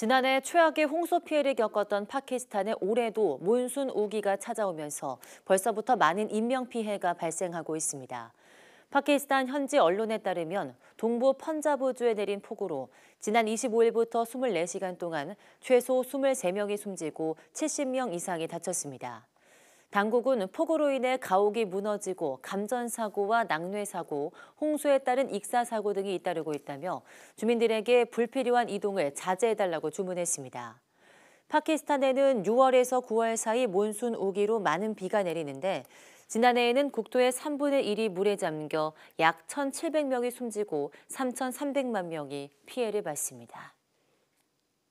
지난해 최악의 홍수 피해를 겪었던 파키스탄에 올해도 몬순 우기가 찾아오면서 벌써부터 많은 인명피해가 발생하고 있습니다. 파키스탄 현지 언론에 따르면 동부 펀자브주에 내린 폭우로 지난 25일부터 24시간 동안 최소 23명이 숨지고 70명 이상이 다쳤습니다. 당국은 폭우로 인해 가옥이 무너지고 감전사고와 낙뢰사고, 홍수에 따른 익사사고 등이 잇따르고 있다며 주민들에게 불필요한 이동을 자제해달라고 주문했습니다. 파키스탄에는 6월에서 9월 사이 몬순 우기로 많은 비가 내리는데 지난해에는 국토의 3분의 1이 물에 잠겨 약 1,700명이 숨지고 3,300만 명이 피해를 봤습니다.